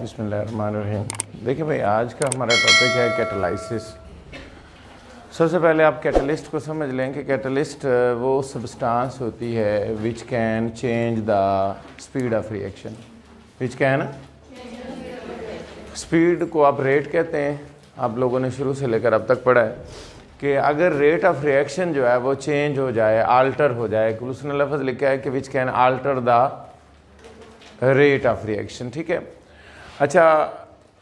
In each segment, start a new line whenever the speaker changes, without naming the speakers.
बिस्मिल्लाहिर्रहमानिर्रहीम देखिए भाई आज का हमारा टॉपिक है कैटलाइसिस सबसे पहले आप कैटलिस्ट को समझ लें कि कैटलिस्ट वो सब्सटेंस होती है which can change the speed of reaction which can speed को आप रेट कहते हैं आप लोगों ने शुरू से लेकर अब तक पढ़ा है कि अगर रेट ऑफ रिएक्शन जो है वो चेंज हो जाए आल्टर हो जाए उसने लफ्ज़ लिखा है कि which can alter the rate of reaction ठीक है अच्छा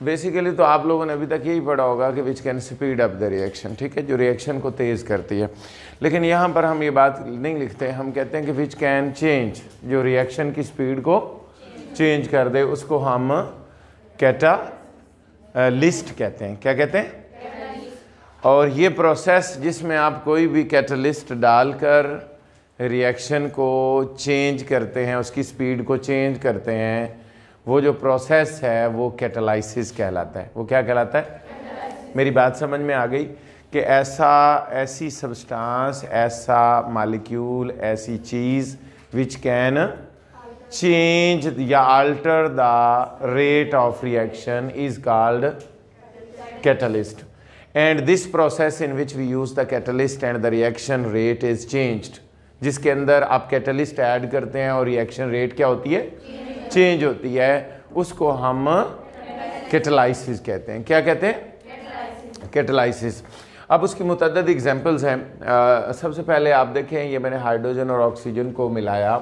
बेसिकली तो आप लोगों ने अभी तक यही पढ़ा होगा कि which can speed up the reaction ठीक है जो रिएक्शन को तेज़ करती है लेकिन यहाँ पर हम ये बात नहीं लिखते हम कहते हैं कि विच कैन चेंज जो रिएक्शन की स्पीड को चेंज कर दे उसको हम कैटा लिस्ट कहते हैं क्या कहते हैं और ये प्रोसेस जिसमें आप कोई भी कैटलिस्ट डालकर रिएक्शन को चेंज करते हैं उसकी स्पीड को चेंज करते हैं वो जो प्रोसेस है वो कैटलाइसिस कहलाता है वो क्या कहलाता है मेरी बात समझ में आ गई कि ऐसा ऐसी सब्सटेंस ऐसा मालिक्यूल ऐसी चीज़ विच कैन चेंज या alter the rate of reaction is called catalyst and this process in which we use the catalyst and the reaction rate is changed जिसके अंदर आप कैटलिस्ट ऐड करते हैं और रिएक्शन रेट क्या होती है चेंज होती है उसको हम कैटलाइसिस कहते हैं क्या कहते हैं कैटलाइसिस अब उसकी मतदद एग्जाम्पल्स हैं सबसे पहले आप देखें ये मैंने हाइड्रोजन और ऑक्सीजन को मिलाया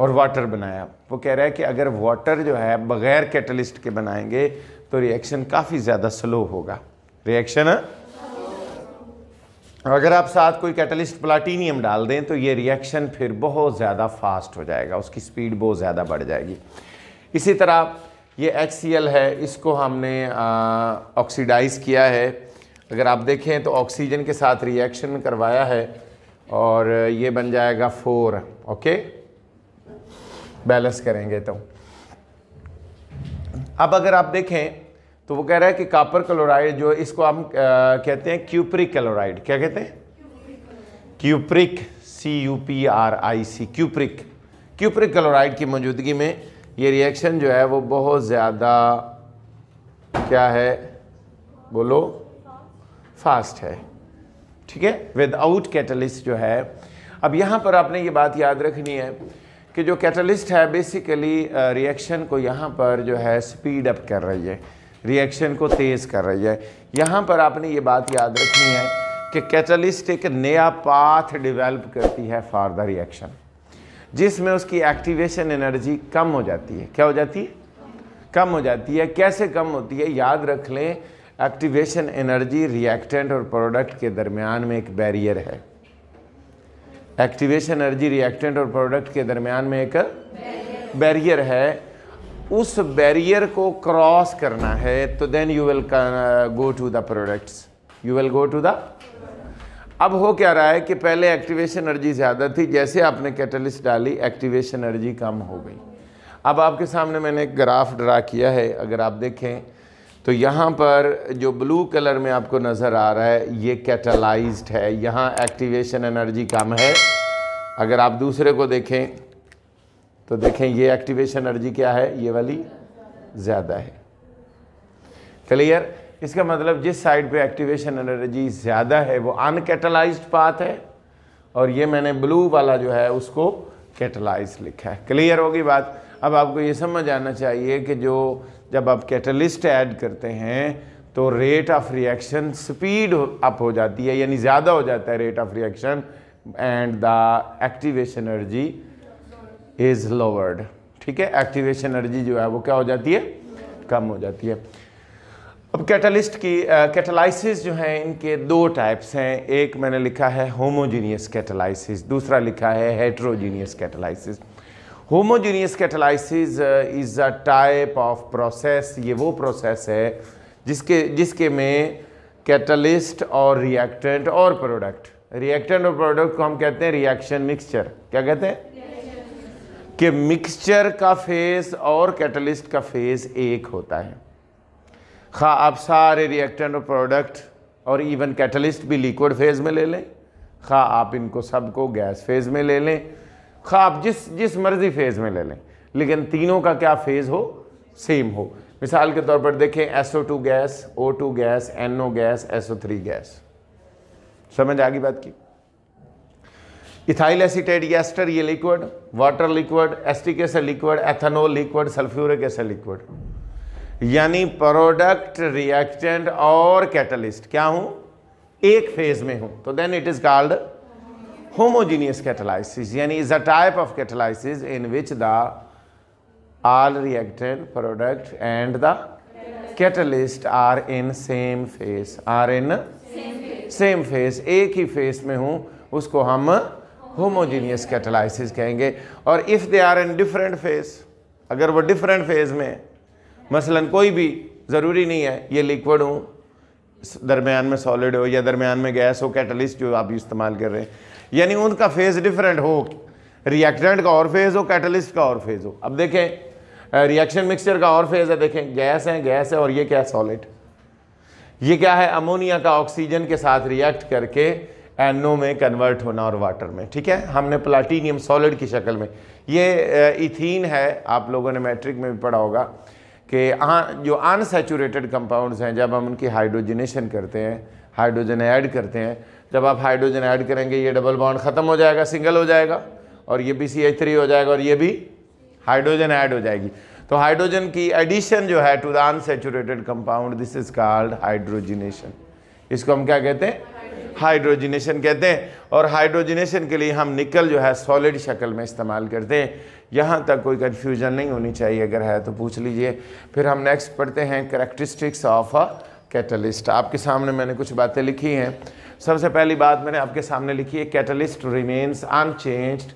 और वाटर बनाया वो कह रहा है कि अगर वाटर जो है बग़ैर कैटलिस्ट के बनाएंगे तो रिएक्शन काफ़ी ज़्यादा स्लो होगा रिएक्शन अगर आप साथ कोई कैटलिस्ट प्लाटीनियम डाल दें तो ये रिएक्शन फिर बहुत ज़्यादा फास्ट हो जाएगा उसकी स्पीड बहुत ज़्यादा बढ़ जाएगी इसी तरह ये एच है इसको हमने ऑक्सीडाइज किया है अगर आप देखें तो ऑक्सीजन के साथ रिएक्शन करवाया है और ये बन जाएगा फोर ओके बैलेंस करेंगे तो अब अगर आप देखें तो वो कह रहा है कि कापर क्लोराइड जो इसको हम कहते हैं क्यूप्रिक क्लोराइड क्या कहते हैं cupric C U P R I C cupric cupric chloride की मौजूदगी में ये रिएक्शन जो है वो बहुत ज़्यादा क्या है बोलो फास्ट है ठीक है विदाउट कैटलिस्ट जो है अब यहाँ पर आपने ये बात याद रखनी है कि जो कैटलिस्ट है बेसिकली रिएक्शन को यहाँ पर जो है स्पीड अप कर रही है रिएक्शन को तेज़ कर रही है यहाँ पर आपने ये बात याद रखनी है कि कैटलिस्ट एक नया पाथ डेवलप करती है फॉर द रिएक्शन जिसमें उसकी एक्टिवेशन एनर्जी कम हो जाती है क्या हो जाती है कम हो जाती है कैसे कम होती है याद रख लें एक्टिवेशन एनर्जी रिएक्टेंट और प्रोडक्ट के दरमियान में एक बैरियर है एक्टिवेशन एनर्जी रिएक्टेंट और प्रोडक्ट के दरमियान में एक बैरियर है उस बैरियर को क्रॉस करना है तो then you will go to the products you will go to the अब हो क्या रहा है कि पहले एक्टिवेशन एनर्जी ज़्यादा थी जैसे आपने कैटलिस्ट डाली एक्टिवेशन एनर्जी कम हो गई अब आपके सामने मैंने एक ग्राफ ड्रा किया है अगर आप देखें तो यहाँ पर जो ब्लू कलर में आपको नज़र आ रहा है ये कैटलाइज्ड है यहाँ एक्टिवेशन एनर्जी कम है अगर आप दूसरे को देखें तो देखें ये एक्टिवेशन एनर्जी क्या है ये वाली ज़्यादा है क्लियर इसका मतलब जिस साइड पे एक्टिवेशन एनर्जी ज़्यादा है वो अनकेटलाइज्ड पाथ है और ये मैंने ब्लू वाला जो है उसको कैटलाइज लिखा है क्लियर होगी बात अब आपको ये समझ आना चाहिए कि जो जब आप कैटलिस्ट ऐड करते हैं तो rate of reaction speed up हो जाती है यानी ज़्यादा हो जाता है rate of reaction and the activation energy is lowered ठीक है एक्टिवेशन एनर्जी जो है वो क्या हो जाती है कम हो जाती है अब कैटलिस्ट की कैटलाइसिस uh, जो हैं इनके दो टाइप्स हैं एक मैंने लिखा है होमोजीनियस कैटलाइसिस दूसरा लिखा है heterogeneous catalysis homogeneous catalysis is a type of process ये वो प्रोसेस है जिसके जिसके में कैटलिस्ट और रिएक्टेंट और प्रोडक्ट रिएक्टेंट और प्रोडक्ट को हम कहते हैं रिएक्शन मिक्सचर क्या कहते हैं कि मिक्सचर का फेस और कैटलिस्ट का फेस एक होता है खा हाँ, आप सारे रिएक्टेंट और प्रोडक्ट और इवन कैटलिस्ट भी लिक्विड फेज़ में ले लें खा हाँ, आप इनको सबको गैस फेज़ में ले लें खा हाँ, आप जिस जिस मर्ज़ी फेज़ में ले लें लेकिन तीनों का क्या फेज़ हो सेम हो मिसाल के तौर पर देखें SO2 gas O2 gas NO gas SO3 gas समझ आ गई बात की इथाइल एसिटेट एस्टर ये liquid water liquid acetic acid liquid ethanol liquid sulphuric acid liquid यानी प्रोडक्ट रिएक्टेंट और कैटलिस्ट क्या हूं एक फेज में हूं तो then it is called homogeneous catalysis यानी is a type of catalysis in which the all reactant product and the catalyst are in same phase are in same phase एक ही फेज में हूं उसको हम होमोजीनियस कैटालाइसिस कहेंगे और if they are in different phase अगर वो डिफरेंट फेज़ में मसलन कोई भी ज़रूरी नहीं है ये लिक्विड हो दरमियान में सॉलिड हो या दरमियान में गैस हो कैटलिस्ट जो आप इस्तेमाल कर रहे हैं यानी उनका फेज़ डिफरेंट हो रिएक्टेंट का और फेज़ हो कैटलिस्ट का और फेज़ हो अब देखें रिएक्शन मिक्सचर का और फेज़ है देखें गैस है गैस है और ये क्या है सॉलिड ये क्या है अमोनिया का ऑक्सीजन के साथ रिएक्ट करके एनो में कन्वर्ट होना और वाटर में ठीक है हमने प्लाटीनियम सॉलिड की शक्ल में ये इथीन है आप लोगों ने मैट्रिक में भी पढ़ा होगा कि आ, जो अनसेचूरेटेड कंपाउंड्स हैं जब हम उनकी हाइड्रोजनेशन करते हैं हाइड्रोजन ऐड करते हैं जब आप हाइड्रोजन ऐड करेंगे ये डबल बॉन्ड ख़त्म हो जाएगा सिंगल हो जाएगा और ये भी सी एच थ्री हो जाएगा और ये भी हाइड्रोजन ऐड हो जाएगी तो हाइड्रोजन की एडिशन जो है to the unsaturated compound this is called hydrogenation इसको हम क्या कहते हैं हाइड्रोजिनेशन कहते हैं और हाइड्रोजिनेशन के लिए हम निकल जो है सॉलिड शक्ल में इस्तेमाल करते हैं यहाँ तक कोई कन्फ्यूजन नहीं होनी चाहिए अगर है तो पूछ लीजिए फिर हम नेक्स्ट पढ़ते हैं करेक्ट्रिस्टिक्स ऑफ अ कैटलिस्ट आपके सामने मैंने कुछ बातें लिखी हैं सबसे पहली बात मैंने आपके सामने लिखी है catalyst remains unchange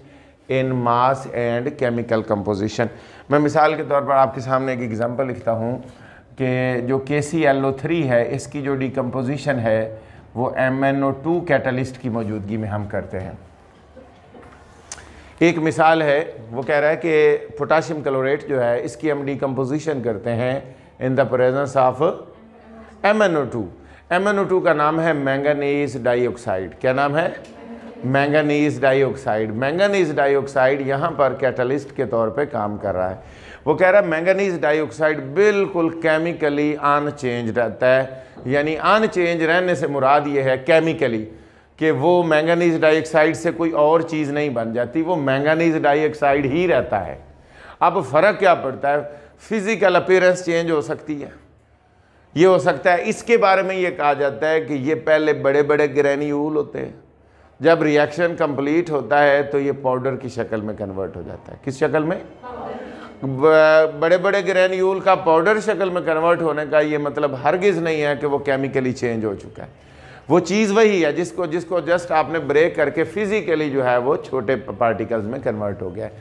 in mass and chemical composition मैं मिसाल के तौर पर आपके सामने एक एग्ज़ाम्पल लिखता हूँ कि जो के सी एल ओ थ्री है इसकी जो डिकम्पोजिशन है वो M N O two catalyst की मौजूदगी में हम करते हैं एक मिसाल है वो कह रहा है कि पोटाशियम क्लोरेट जो है इसकी हम डिकम्पोजिशन करते हैं in the presence of M N O two M N O two का नाम है मैंगनीज डाइऑक्साइड क्या नाम है मैंगनीज डाइऑक्साइड मैंगनीज डाइऑक्साइड यहाँ पर कैटलिस्ट के तौर पे काम कर रहा है वो कह रहा है मैंगनीज डाइऑक्साइड बिल्कुल केमिकली अनचेंज रहता है यानी अनचेंज रहने से मुराद ये है केमिकली कि वो मैंगनीज डाइऑक्साइड से कोई और चीज़ नहीं बन जाती वो मैंगनीज डाइऑक्साइड ही रहता है अब फ़र्क क्या पड़ता है फिज़िकल अपीयरेंस चेंज हो सकती है ये हो सकता है इसके बारे में ये कहा जाता है कि ये पहले बड़े बड़े ग्रैन्यूल होते हैं जब रिएक्शन कंप्लीट होता है तो ये पाउडर की शक्ल में कन्वर्ट हो जाता है किस शक्ल में बड़े बड़े ग्रैन्यूल का पाउडर शक्ल में कन्वर्ट होने का ये मतलब हरगिज़ नहीं है कि वो केमिकली चेंज हो चुका है वो चीज़ वही है जिसको जिसको जस्ट आपने ब्रेक करके फिजिकली जो है वो छोटे पार्टिकल्स में कन्वर्ट हो गया है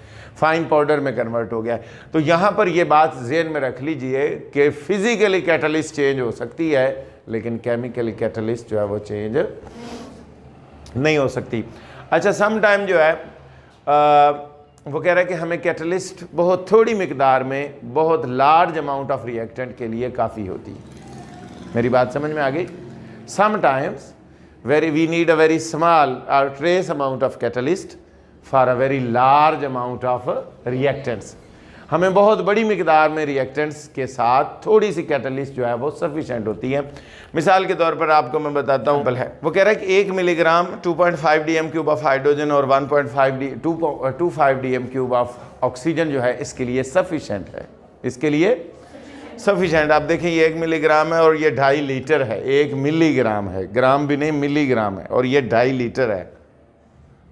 फाइन पाउडर में कन्वर्ट हो गया है तो यहाँ पर ये बात जेन में रख लीजिए कि फिजिकली कैटलिस्ट चेंज हो सकती है लेकिन केमिकली कैटलिस्ट जो है वो चेंज नहीं हो सकती अच्छा सम टाइम जो है आ, वो कह रहा है कि हमें कैटलिस्ट बहुत थोड़ी मकदार में बहुत लार्ज अमाउंट ऑफ रिएक्टेंट के लिए काफ़ी होती है मेरी बात समझ में आ गई sometimes very we need a very small और trace amount of catalyst for a very large amount of reactants हमें बहुत बड़ी मकदार में रिएक्टेंट्स के साथ थोड़ी सी कैटलिस्ट जो है वो सफिशेंट होती है मिसाल के तौर पर आपको मैं बताता हूँ है वो कह रहा है कि एक milligram 2.5 point five D M cube of hydrogen और 1.5 point five D two two five M cube of oxygen जो है इसके लिए सफिशेंट है इसके लिए सफिशेंट आप देखें ये एक मिलीग्राम है और ये ढाई लीटर है एक मिलीग्राम है ग्राम भी नहीं मिलीग्राम है और ये ढाई लीटर है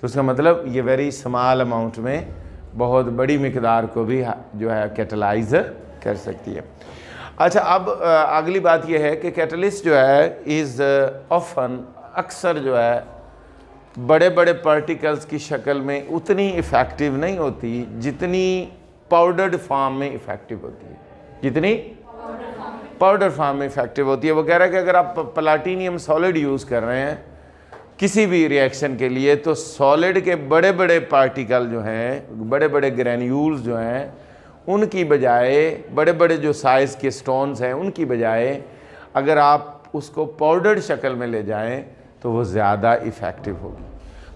तो उसका मतलब ये वेरी स्मॉल अमाउंट में बहुत बड़ी मकदार को भी जो है कैटलाइज कर सकती है अच्छा अब अगली बात यह है कि कैटलिस्ट जो है इज़ ऑफन अक्सर जो है बड़े बड़े पार्टिकल्स की शक्ल में उतनी इफ़ेक्टिव नहीं होती जितनी पाउडर्ड फॉर्म में इफ़ेक्टिव होती है जितनी पाउडर फॉर्म में इफ़ेक्टिव होती है वो कह रहा है कि अगर आप प्लाटीनियम सॉलिड यूज़ कर रहे हैं किसी भी रिएक्शन के लिए तो सॉलिड के बड़े बड़े पार्टिकल जो हैं बड़े बड़े ग्रैन्यूल्स जो हैं उनकी बजाय बड़े बड़े जो साइज़ के स्टोन्स हैं उनकी बजाय अगर आप उसको पाउडर्ड शक्ल में ले जाएं तो वो ज़्यादा इफ़ेक्टिव होगी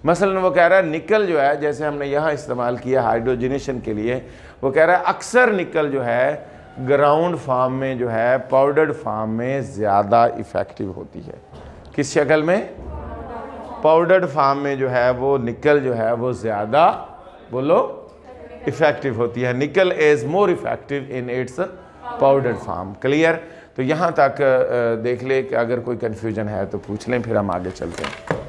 मसलन वो कह रहा है निकल जो है जैसे हमने यहाँ इस्तेमाल किया हाइड्रोजनेशन के लिए वो कह रहा है अक्सर निकल जो है ग्राउंड फार्म में जो है पाउडर्ड फार्म में ज़्यादा इफ़ेक्टिव होती है किस शक्ल में पाउडर्ड फार्म में जो है वो निकल जो है वो ज़्यादा बोलो इफ़ेक्टिव होती है nickel is more effective in its powdered form clear तो यहाँ तक देख ले कि अगर कोई कन्फ्यूजन है तो पूछ लें फिर हम आगे चलते हैं